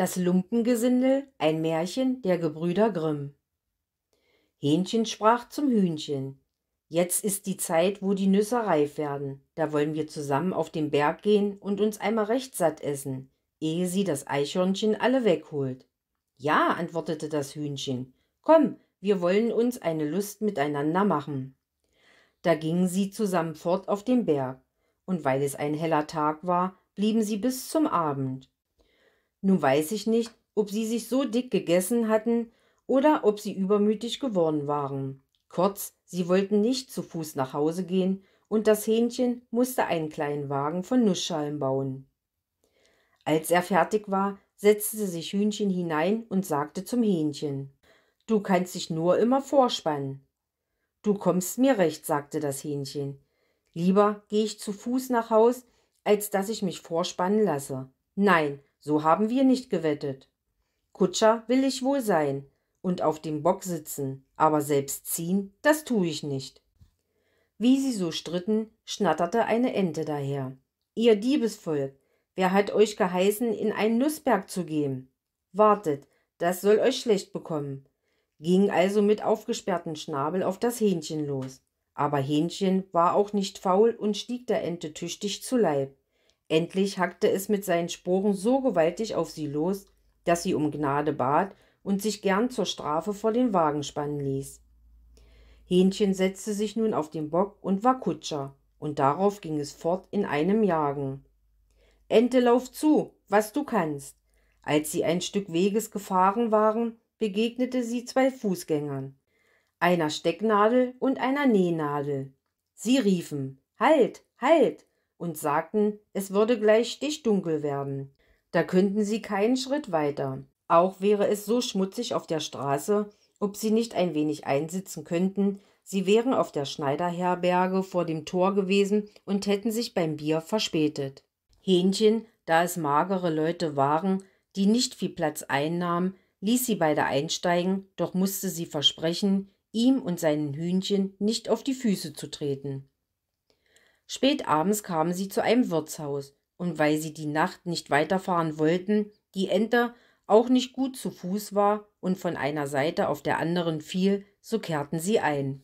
Das Lumpengesindel, ein Märchen der Gebrüder Grimm. Hähnchen sprach zum Hühnchen. Jetzt ist die Zeit, wo die Nüsse reif werden. Da wollen wir zusammen auf den Berg gehen und uns einmal recht satt essen, ehe sie das Eichhörnchen alle wegholt. Ja, antwortete das Hühnchen. Komm, wir wollen uns eine Lust miteinander machen. Da gingen sie zusammen fort auf den Berg, und weil es ein heller Tag war, blieben sie bis zum Abend. Nun weiß ich nicht, ob sie sich so dick gegessen hatten oder ob sie übermütig geworden waren. Kurz, sie wollten nicht zu Fuß nach Hause gehen und das Hähnchen musste einen kleinen Wagen von Nussschalen bauen. Als er fertig war, setzte sich Hühnchen hinein und sagte zum Hähnchen: Du kannst dich nur immer vorspannen. Du kommst mir recht, sagte das Hähnchen. Lieber gehe ich zu Fuß nach Haus, als dass ich mich vorspannen lasse. Nein, so haben wir nicht gewettet. Kutscher will ich wohl sein und auf dem Bock sitzen, aber selbst ziehen, das tu ich nicht. Wie sie so stritten, schnatterte eine Ente daher. Ihr Diebesvolk, wer hat euch geheißen, in einen Nussberg zu gehen? Wartet, das soll euch schlecht bekommen. Ging also mit aufgesperrten Schnabel auf das Hähnchen los. Aber Hähnchen war auch nicht faul und stieg der Ente tüchtig zu Leib. Endlich hackte es mit seinen Sporen so gewaltig auf sie los, dass sie um Gnade bat und sich gern zur Strafe vor den Wagen spannen ließ. Hähnchen setzte sich nun auf den Bock und war Kutscher, und darauf ging es fort in einem Jagen. Ente, lauf zu, was du kannst. Als sie ein Stück Weges gefahren waren, begegnete sie zwei Fußgängern, einer Stecknadel und einer Nähnadel. Sie riefen Halt, halt, und sagten, es würde gleich stichdunkel werden. Da könnten sie keinen Schritt weiter. Auch wäre es so schmutzig auf der Straße, ob sie nicht ein wenig einsitzen könnten, sie wären auf der Schneiderherberge vor dem Tor gewesen und hätten sich beim Bier verspätet. Hähnchen, da es magere Leute waren, die nicht viel Platz einnahmen, ließ sie beide einsteigen, doch musste sie versprechen, ihm und seinen Hühnchen nicht auf die Füße zu treten. Spät abends kamen sie zu einem Wirtshaus, und weil sie die Nacht nicht weiterfahren wollten, die Ente auch nicht gut zu Fuß war und von einer Seite auf der anderen fiel, so kehrten sie ein.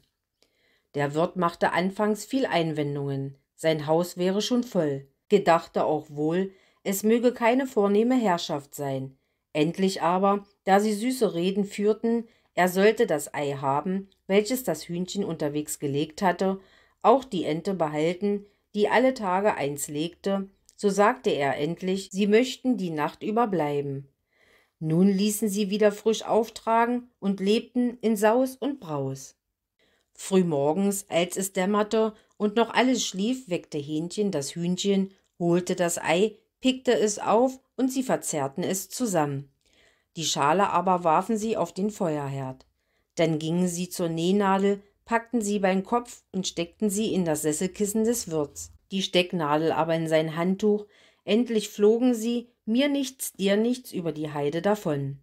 Der Wirt machte anfangs viel Einwendungen, sein Haus wäre schon voll, gedachte auch wohl, es möge keine vornehme Herrschaft sein. Endlich aber, da sie süße Reden führten, er sollte das Ei haben, welches das Hühnchen unterwegs gelegt hatte, auch die Ente behalten, die alle Tage eins legte, so sagte er endlich, sie möchten die Nacht über bleiben. Nun ließen sie wieder frisch auftragen und lebten in Saus und Braus. Frühmorgens, als es dämmerte und noch alles schlief, weckte Hähnchen das Hühnchen, holte das Ei, pickte es auf und sie verzerrten es zusammen. Die Schale aber warfen sie auf den Feuerherd. Dann gingen sie zur Nähnadel, packten sie beim Kopf und steckten sie in das Sesselkissen des Wirts, die Stecknadel aber in sein Handtuch, endlich flogen sie, mir nichts, dir nichts, über die Heide davon.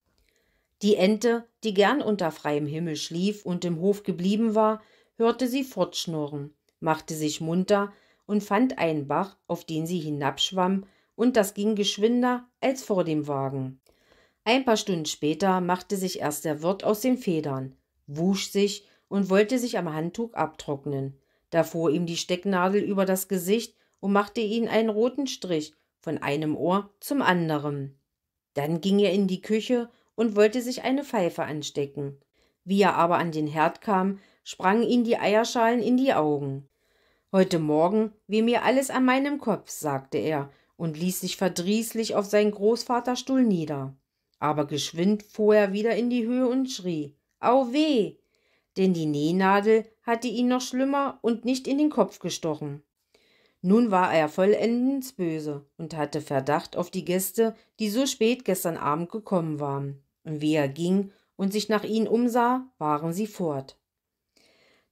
Die Ente, die gern unter freiem Himmel schlief und im Hof geblieben war, hörte sie fortschnurren, machte sich munter und fand einen Bach, auf den sie hinabschwamm, und das ging geschwinder als vor dem Wagen. Ein paar Stunden später machte sich erst der Wirt aus den Federn, wusch sich und wollte sich am Handtuch abtrocknen. Da fuhr ihm die Stecknadel über das Gesicht und machte ihn einen roten Strich von einem Ohr zum anderen. Dann ging er in die Küche und wollte sich eine Pfeife anstecken. Wie er aber an den Herd kam, sprangen ihm die Eierschalen in die Augen. Heute Morgen weh mir alles an meinem Kopf, sagte er und ließ sich verdrießlich auf seinen Großvaterstuhl nieder. Aber geschwind fuhr er wieder in die Höhe und schrie Au weh, denn die Nähnadel hatte ihn noch schlimmer und nicht in den Kopf gestochen. Nun war er vollendens böse und hatte Verdacht auf die Gäste, die so spät gestern Abend gekommen waren. Und wie er ging und sich nach ihnen umsah, waren sie fort.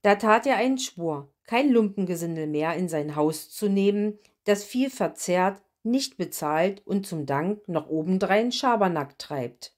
Da tat er einen Schwur, kein Lumpengesindel mehr in sein Haus zu nehmen, das viel verzehrt, nicht bezahlt und zum Dank noch obendrein Schabernack treibt.